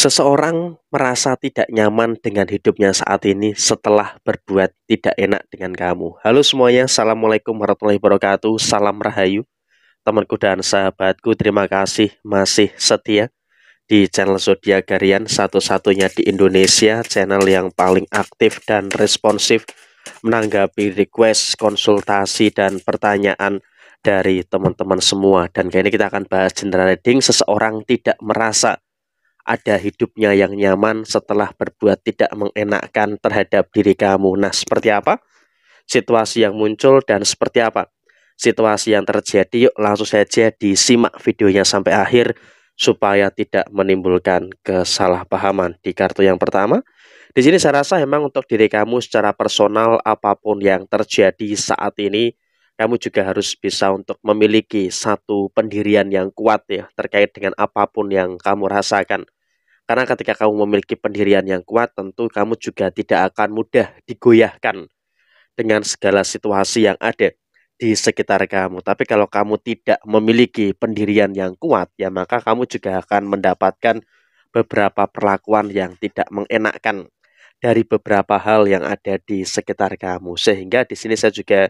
Seseorang merasa tidak nyaman dengan hidupnya saat ini setelah berbuat tidak enak dengan kamu. Halo semuanya, Assalamualaikum warahmatullahi wabarakatuh, salam rahayu. Temanku dan sahabatku, terima kasih masih setia di channel Zodiak Garian, satu-satunya di Indonesia, channel yang paling aktif dan responsif menanggapi request, konsultasi, dan pertanyaan dari teman-teman semua. Dan kali ini kita akan bahas general reading, seseorang tidak merasa ada hidupnya yang nyaman setelah berbuat tidak mengenakkan terhadap diri kamu. Nah, seperti apa situasi yang muncul dan seperti apa situasi yang terjadi? Yuk, langsung saja disimak videonya sampai akhir supaya tidak menimbulkan kesalahpahaman di kartu yang pertama. Di sini saya rasa memang untuk diri kamu secara personal apapun yang terjadi saat ini kamu juga harus bisa untuk memiliki satu pendirian yang kuat ya terkait dengan apapun yang kamu rasakan. Karena ketika kamu memiliki pendirian yang kuat, tentu kamu juga tidak akan mudah digoyahkan dengan segala situasi yang ada di sekitar kamu. Tapi kalau kamu tidak memiliki pendirian yang kuat, ya maka kamu juga akan mendapatkan beberapa perlakuan yang tidak mengenakkan dari beberapa hal yang ada di sekitar kamu. Sehingga di sini saya juga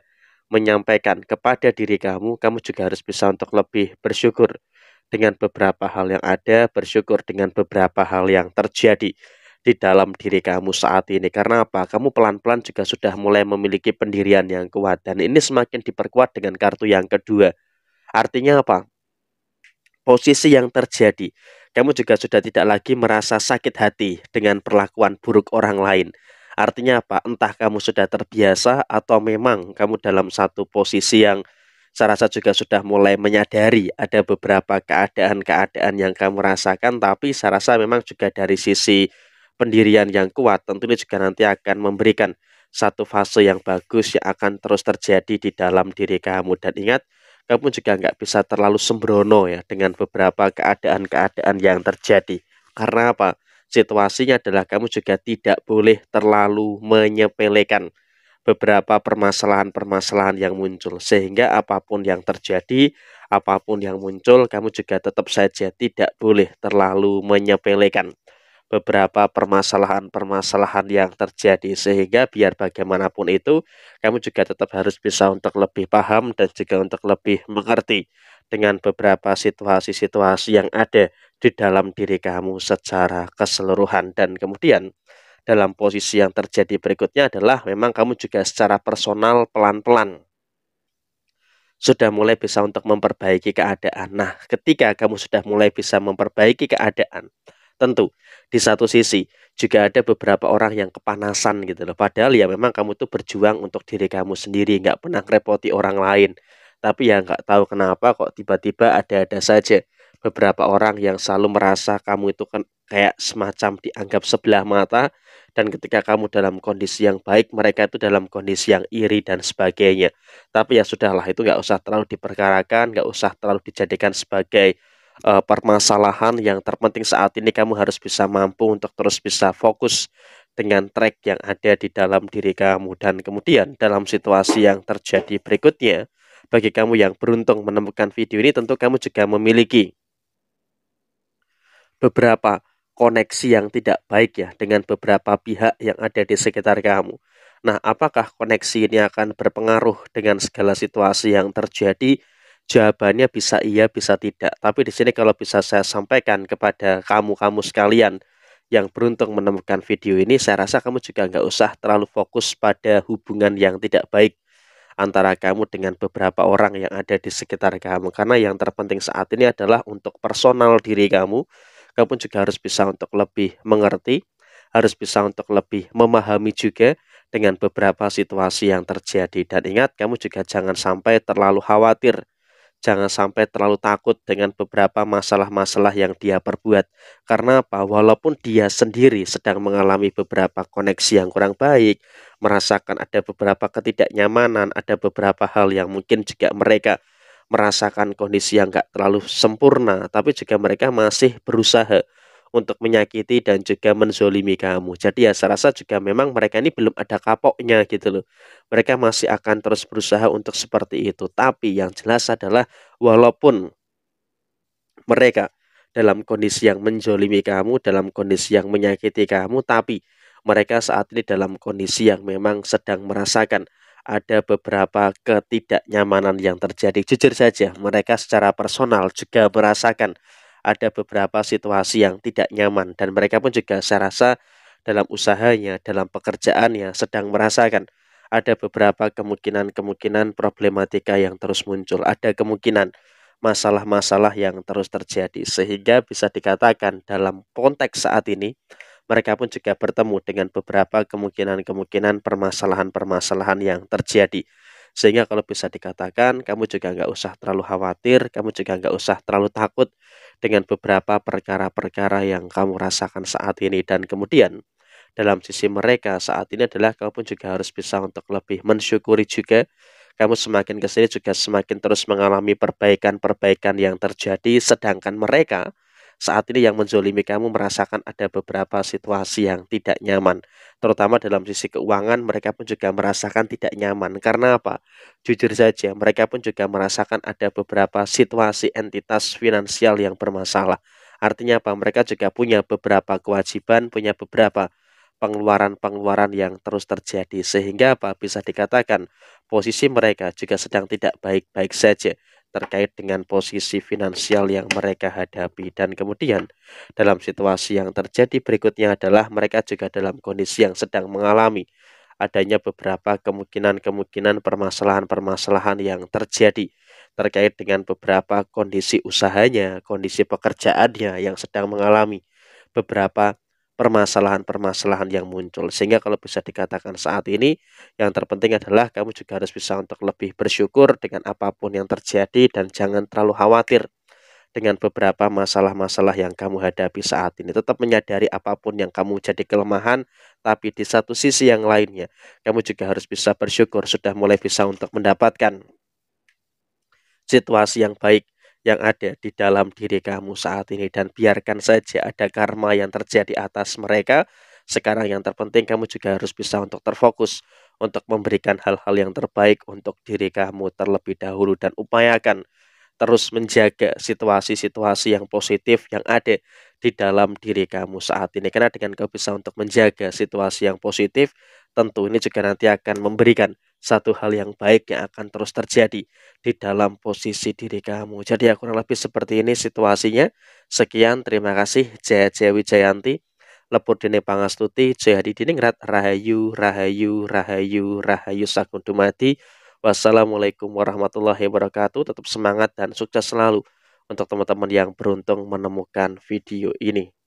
menyampaikan kepada diri kamu, kamu juga harus bisa untuk lebih bersyukur dengan beberapa hal yang ada, bersyukur dengan beberapa hal yang terjadi di dalam diri kamu saat ini. Karena apa? Kamu pelan-pelan juga sudah mulai memiliki pendirian yang kuat dan ini semakin diperkuat dengan kartu yang kedua. Artinya apa? Posisi yang terjadi. Kamu juga sudah tidak lagi merasa sakit hati dengan perlakuan buruk orang lain Artinya apa? Entah kamu sudah terbiasa atau memang kamu dalam satu posisi yang saya rasa juga sudah mulai menyadari ada beberapa keadaan-keadaan yang kamu rasakan tapi saya rasa memang juga dari sisi pendirian yang kuat tentunya juga nanti akan memberikan satu fase yang bagus yang akan terus terjadi di dalam diri kamu dan ingat kamu juga nggak bisa terlalu sembrono ya dengan beberapa keadaan-keadaan yang terjadi karena apa situasinya adalah kamu juga tidak boleh terlalu menyepelekan beberapa permasalahan-permasalahan yang muncul sehingga apapun yang terjadi, apapun yang muncul kamu juga tetap saja tidak boleh terlalu menyepelekan beberapa permasalahan-permasalahan yang terjadi sehingga biar bagaimanapun itu kamu juga tetap harus bisa untuk lebih paham dan juga untuk lebih mengerti dengan beberapa situasi-situasi yang ada di dalam diri kamu secara keseluruhan dan kemudian dalam posisi yang terjadi berikutnya adalah memang kamu juga secara personal pelan-pelan sudah mulai bisa untuk memperbaiki keadaan. Nah, ketika kamu sudah mulai bisa memperbaiki keadaan, Tentu, di satu sisi juga ada beberapa orang yang kepanasan gitu loh. Padahal ya memang kamu tuh berjuang untuk diri kamu sendiri, nggak pernah repoti orang lain. Tapi ya nggak tahu kenapa kok tiba-tiba ada-ada saja beberapa orang yang selalu merasa kamu itu kan kayak semacam dianggap sebelah mata dan ketika kamu dalam kondisi yang baik mereka itu dalam kondisi yang iri dan sebagainya tapi ya sudahlah itu nggak usah terlalu diperkarakan nggak usah terlalu dijadikan sebagai uh, permasalahan yang terpenting saat ini kamu harus bisa mampu untuk terus bisa fokus dengan track yang ada di dalam diri kamu dan kemudian dalam situasi yang terjadi berikutnya bagi kamu yang beruntung menemukan video ini tentu kamu juga memiliki beberapa koneksi yang tidak baik ya dengan beberapa pihak yang ada di sekitar kamu. Nah, apakah koneksi ini akan berpengaruh dengan segala situasi yang terjadi? Jawabannya bisa iya, bisa tidak. Tapi di sini kalau bisa saya sampaikan kepada kamu-kamu sekalian yang beruntung menemukan video ini, saya rasa kamu juga nggak usah terlalu fokus pada hubungan yang tidak baik antara kamu dengan beberapa orang yang ada di sekitar kamu. Karena yang terpenting saat ini adalah untuk personal diri kamu. Kamu juga harus bisa untuk lebih mengerti, harus bisa untuk lebih memahami juga dengan beberapa situasi yang terjadi. Dan ingat, kamu juga jangan sampai terlalu khawatir jangan sampai terlalu takut dengan beberapa masalah-masalah yang dia perbuat. Karena apa? Walaupun dia sendiri sedang mengalami beberapa koneksi yang kurang baik, merasakan ada beberapa ketidaknyamanan, ada beberapa hal yang mungkin juga mereka merasakan kondisi yang gak terlalu sempurna, tapi juga mereka masih berusaha untuk menyakiti dan juga menzolimi kamu. Jadi ya saya rasa juga memang mereka ini belum ada kapoknya gitu loh. Mereka masih akan terus berusaha untuk seperti itu. Tapi yang jelas adalah walaupun mereka dalam kondisi yang menzolimi kamu, dalam kondisi yang menyakiti kamu, tapi mereka saat ini dalam kondisi yang memang sedang merasakan ada beberapa ketidaknyamanan yang terjadi. Jujur saja, mereka secara personal juga merasakan ada beberapa situasi yang tidak nyaman dan mereka pun juga saya rasa dalam usahanya, dalam pekerjaannya sedang merasakan ada beberapa kemungkinan-kemungkinan problematika yang terus muncul, ada kemungkinan masalah-masalah yang terus terjadi sehingga bisa dikatakan dalam konteks saat ini mereka pun juga bertemu dengan beberapa kemungkinan-kemungkinan permasalahan-permasalahan yang terjadi. Sehingga kalau bisa dikatakan, kamu juga nggak usah terlalu khawatir, kamu juga nggak usah terlalu takut dengan beberapa perkara-perkara yang kamu rasakan saat ini dan kemudian dalam sisi mereka saat ini adalah kamu pun juga harus bisa untuk lebih mensyukuri juga kamu semakin kesini juga semakin terus mengalami perbaikan-perbaikan yang terjadi sedangkan mereka saat ini yang menzolimi kamu merasakan ada beberapa situasi yang tidak nyaman. Terutama dalam sisi keuangan, mereka pun juga merasakan tidak nyaman. Karena apa? Jujur saja, mereka pun juga merasakan ada beberapa situasi entitas finansial yang bermasalah. Artinya apa? Mereka juga punya beberapa kewajiban, punya beberapa pengeluaran-pengeluaran yang terus terjadi sehingga apa bisa dikatakan posisi mereka juga sedang tidak baik-baik saja terkait dengan posisi finansial yang mereka hadapi dan kemudian dalam situasi yang terjadi berikutnya adalah mereka juga dalam kondisi yang sedang mengalami adanya beberapa kemungkinan-kemungkinan permasalahan-permasalahan yang terjadi terkait dengan beberapa kondisi usahanya, kondisi pekerjaannya yang sedang mengalami beberapa permasalahan-permasalahan yang muncul. Sehingga kalau bisa dikatakan saat ini yang terpenting adalah kamu juga harus bisa untuk lebih bersyukur dengan apapun yang terjadi dan jangan terlalu khawatir dengan beberapa masalah-masalah yang kamu hadapi saat ini. Tetap menyadari apapun yang kamu jadi kelemahan, tapi di satu sisi yang lainnya, kamu juga harus bisa bersyukur sudah mulai bisa untuk mendapatkan situasi yang baik yang ada di dalam diri kamu saat ini dan biarkan saja ada karma yang terjadi atas mereka. Sekarang yang terpenting kamu juga harus bisa untuk terfokus untuk memberikan hal-hal yang terbaik untuk diri kamu terlebih dahulu dan upayakan terus menjaga situasi-situasi yang positif yang ada di dalam diri kamu saat ini. Karena dengan kau bisa untuk menjaga situasi yang positif, tentu ini juga nanti akan memberikan satu hal yang baik yang akan terus terjadi di dalam posisi diri kamu. Jadi aku ya, kurang lebih seperti ini situasinya. Sekian, terima kasih. Jaya Jaya Wijayanti, Lebur Dini Pangastuti, Jayadi Diningrat, Rahayu, Rahayu, Rahayu, Rahayu Sakundumati. Wassalamualaikum warahmatullahi wabarakatuh. Tetap semangat dan sukses selalu untuk teman-teman yang beruntung menemukan video ini.